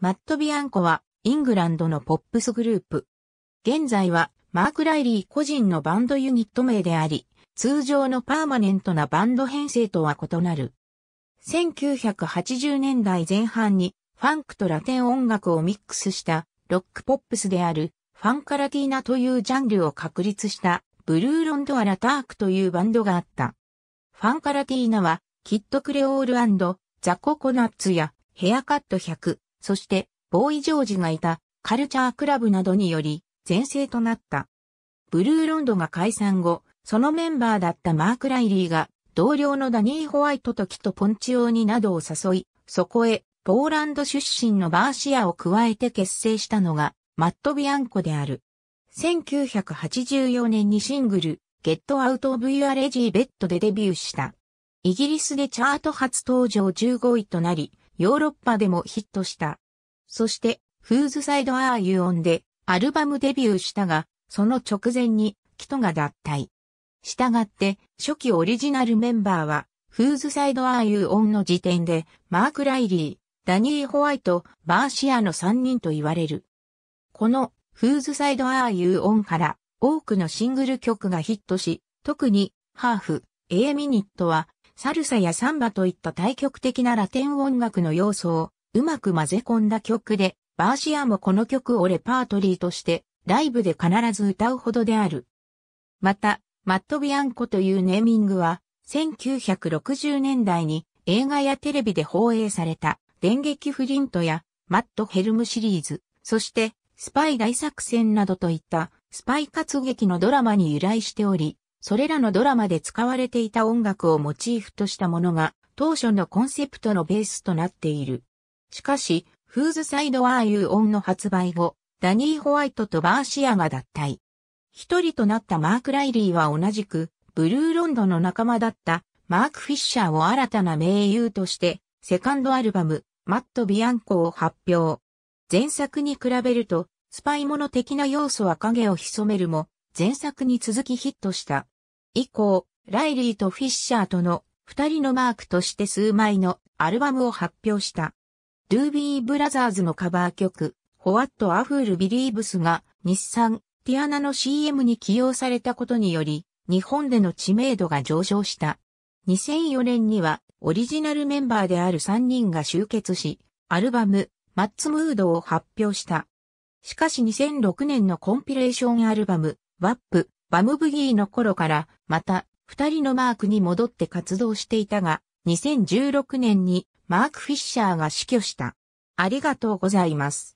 マット・ビアンコはイングランドのポップスグループ。現在はマーク・ライリー個人のバンドユニット名であり、通常のパーマネントなバンド編成とは異なる。1980年代前半にファンクとラテン音楽をミックスしたロックポップスであるファンカラティーナというジャンルを確立したブルーロンド・アラ・タークというバンドがあった。ファンカラティーナはキット・クレオールザ・ココナッツやヘアカット100、そして、ボーイ・ジョージがいたカルチャークラブなどにより、前世となった。ブルーロンドが解散後、そのメンバーだったマーク・ライリーが、同僚のダニー・ホワイトとキト・ポンチオーニなどを誘い、そこへ、ポーランド出身のバーシアを加えて結成したのが、マット・ビアンコである。1984年にシングル、Get Out of Your r e g i e b e でデビューした。イギリスでチャート初登場15位となり、ヨーロッパでもヒットした。そして、フーズサイドアーユーオンでアルバムデビューしたが、その直前にキトが脱退。したがって、初期オリジナルメンバーは、フーズサイドアーユーオンの時点で、マーク・ライリー、ダニー・ホワイト、バーシアの3人と言われる。この、フーズサイドアーユーオンから、多くのシングル曲がヒットし、特に、ハーフ、エーミニットは、サルサやサンバといった対極的なラテン音楽の要素をうまく混ぜ込んだ曲で、バーシアもこの曲をレパートリーとしてライブで必ず歌うほどである。また、マットビアンコというネーミングは、1960年代に映画やテレビで放映された電撃フリントやマットヘルムシリーズ、そしてスパイ大作戦などといったスパイ活劇のドラマに由来しており、それらのドラマで使われていた音楽をモチーフとしたものが、当初のコンセプトのベースとなっている。しかし、フーズサイドアーユーオンの発売後、ダニー・ホワイトとバーシアが脱退。一人となったマーク・ライリーは同じく、ブルーロンドの仲間だったマーク・フィッシャーを新たな名優として、セカンドアルバム、マット・ビアンコを発表。前作に比べると、スパイモの的な要素は影を潜めるも、前作に続きヒットした。以降、ライリーとフィッシャーとの二人のマークとして数枚のアルバムを発表した。ドゥービーブラザーズのカバー曲、ホワットアフールビリーブスが日産ティアナの CM に起用されたことにより、日本での知名度が上昇した。2004年にはオリジナルメンバーである3人が集結し、アルバム、マッツムードを発表した。しかし2006年のコンピレーションアルバム、ワップ、バムブギーの頃から、また、二人のマークに戻って活動していたが、2016年にマーク・フィッシャーが死去した。ありがとうございます。